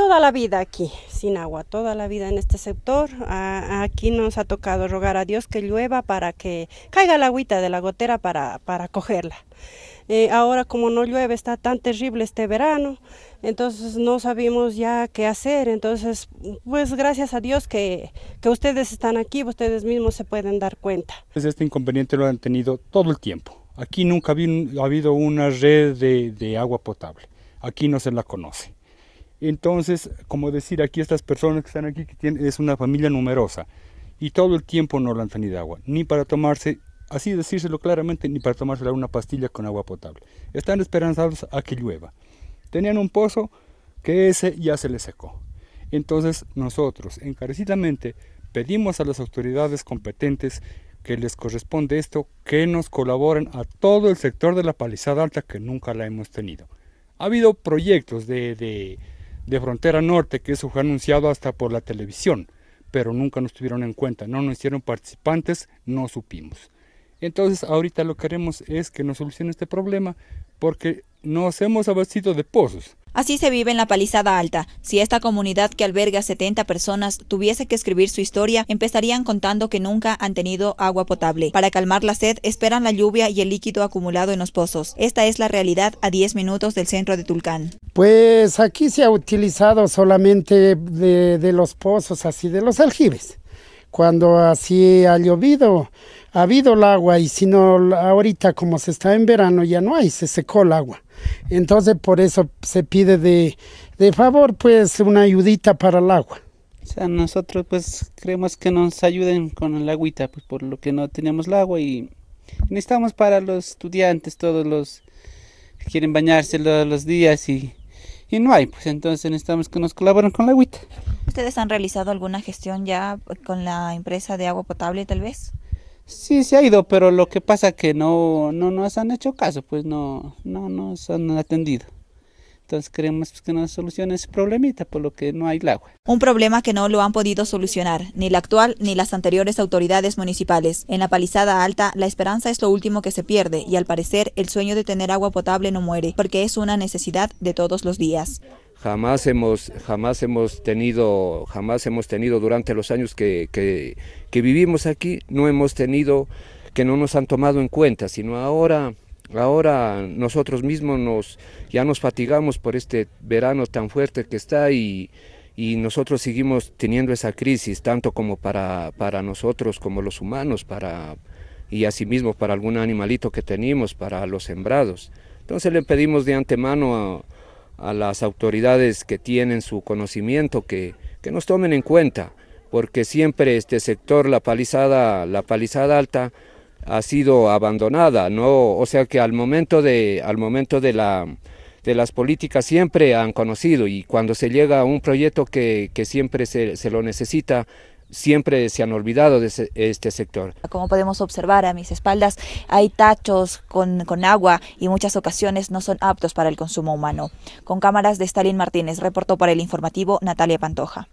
toda la vida aquí, sin agua, toda la vida en este sector. aquí nos ha tocado rogar a Dios que llueva para que caiga la agüita de la gotera para, cogerla. Eh, ahora como no llueve, está tan terrible este verano, entonces no sabemos ya qué hacer. Entonces, pues gracias a Dios que, ustedes están aquí, ustedes mismos se pueden dar cuenta. Pues, este inconveniente lo han tenido todo el tiempo. Aquí nunca ha habido una red de agua potable. Aquí no se la conoce. Entonces, como decir, aquí estas personas que están aquí, que tienen, es una familia numerosa, y todo el tiempo no lanzan ni de agua, ni para tomarse, así decírselo claramente, ni para tomarse una pastilla con agua potable. Están esperanzados a que llueva. Tenían un pozo que ese ya se les secó. Entonces nosotros encarecidamente pedimos a las autoridades competentes que les corresponde esto, que nos colaboren a todo el sector de la palizada alta que nunca la hemos tenido. Ha habido proyectos de de Frontera Norte, que eso fue anunciado hasta por la televisión, pero nunca nos tuvieron en cuenta, no nos hicieron participantes, no supimos. Entonces ahorita lo que haremos es que nos solucione este problema, porque nos hemos abastecido de pozos. Así se vive en la Palizada Alta. Si esta comunidad que alberga 70 personas tuviese que escribir su historia, empezarían contando que nunca han tenido agua potable. Para calmar la sed, esperan la lluvia y el líquido acumulado en los pozos. Esta es la realidad a 10 minutos del centro de Tulcán. Pues aquí se ha utilizado solamente de, de los pozos, así de los aljibes cuando así ha llovido, ha habido el agua y si no, ahorita como se está en verano ya no hay, se secó el agua. Entonces por eso se pide de, de favor pues una ayudita para el agua. O sea, nosotros pues creemos que nos ayuden con el agüita, pues por lo que no tenemos el agua y necesitamos para los estudiantes, todos los que quieren bañarse los, los días y, y no hay, pues entonces necesitamos que nos colaboren con la agüita. ¿Ustedes han realizado alguna gestión ya eh, con la empresa de agua potable tal vez? Sí, se ha ido, pero lo que pasa que no, no nos han hecho caso, pues no, no nos han atendido. Entonces creemos pues, que nos solucionen ese problemita, por lo que no hay el agua. Un problema que no lo han podido solucionar, ni la actual ni las anteriores autoridades municipales. En la palizada alta, la esperanza es lo último que se pierde y al parecer el sueño de tener agua potable no muere, porque es una necesidad de todos los días. Jamás hemos, jamás hemos tenido, jamás hemos tenido durante los años que, vivimos aquí, no hemos tenido que no nos han tomado en cuenta, sino ahora Ahora nosotros mismos nos, ya nos fatigamos por este verano tan fuerte que está y, y nosotros seguimos teniendo esa crisis, tanto como para, para, nosotros, como los humanos, para, y asimismo para algún animalito que tenemos, para los sembrados. Entonces le pedimos de antemano a a las autoridades que tienen su conocimiento que, nos tomen en cuenta, porque siempre este sector, la palizada, la palizada alta, ha sido abandonada, ¿no? O sea que al momento de, al momento de la de las políticas siempre han conocido y cuando se llega a un proyecto que, siempre se, se lo necesita, siempre se han olvidado de este sector. Como podemos observar a mis espaldas, hay tachos con, con agua y muchas ocasiones no son aptos para el consumo humano. Con cámaras de Stalin Martínez, reportó para el informativo Natalia Pantoja.